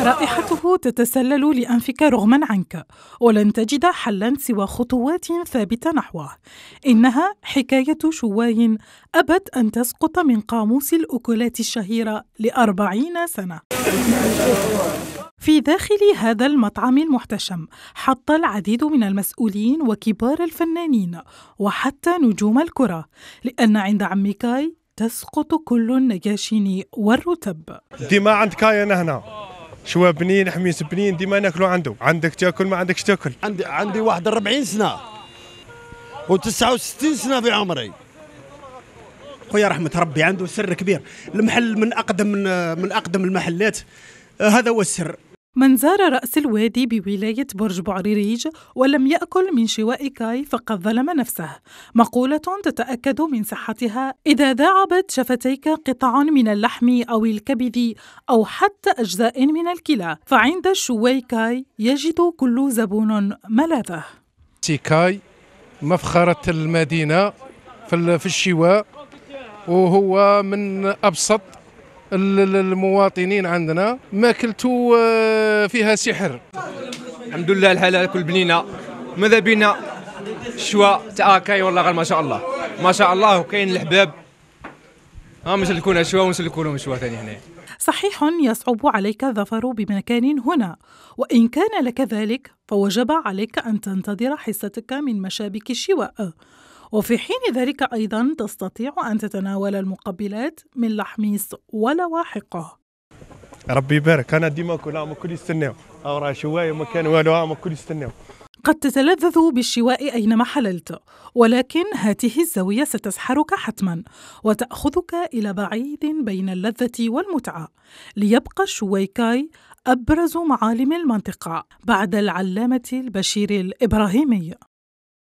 رائحته تتسلل لأنفك رغما عنك ولن تجد حلا سوى خطوات ثابتة نحوه إنها حكاية شواي أبت أن تسقط من قاموس الأكلات الشهيرة لأربعين سنة في داخل هذا المطعم المحتشم حط العديد من المسؤولين وكبار الفنانين وحتى نجوم الكرة لأن عند عم كاي تسقط كل النجاشين والرتب ديما عند كاين هنا شوا بنين حميس بنين ديما ناكلوا عنده عندك تاكل ما عندكش تاكل عندي عندي واحد 40 سنه و69 سنه في عمري خويا رحمه ربي عنده سر كبير المحل من اقدم من, من اقدم المحلات آه، هذا هو السر من زار رأس الوادي بولاية برج بعريريج ولم يأكل من شواء كاي فقد ظلم نفسه مقولة تتأكد من صحتها إذا داعبت شفتيك قطع من اللحم أو الكبد أو حتى أجزاء من الكلى فعند شواي كاي يجد كل زبون ملاذه كاي مفخرة المدينة في الشواء وهو من أبسط المواطنين عندنا ماكلته آه، فيها سحر الحمد لله الحاله كل بنينه ماذا بينا شواء تاع كاي والله غير ما شاء الله ما شاء الله وكاين الحباب ها مسلكونا شواء ونسلكوا شواء ثاني هنا صحيح يصعب عليك الظفر بمكان هنا وان كان لك ذلك فوجب عليك ان تنتظر حصتك من مشابك الشواء وفي حين ذلك أيضا تستطيع أن تتناول المقبلات من لحميص ولواحقه ربي يبارك أنا ديما كل عام كل يستناو أو راه شواية مكان كان والو عام كل يستناو قد تتلذذ بالشواء أينما حللت ولكن هذه الزاوية ستسحرك حتما وتأخذك إلى بعيد بين اللذة والمتعة ليبقى الشويكاي أبرز معالم المنطقة بعد العلامة البشير الإبراهيمي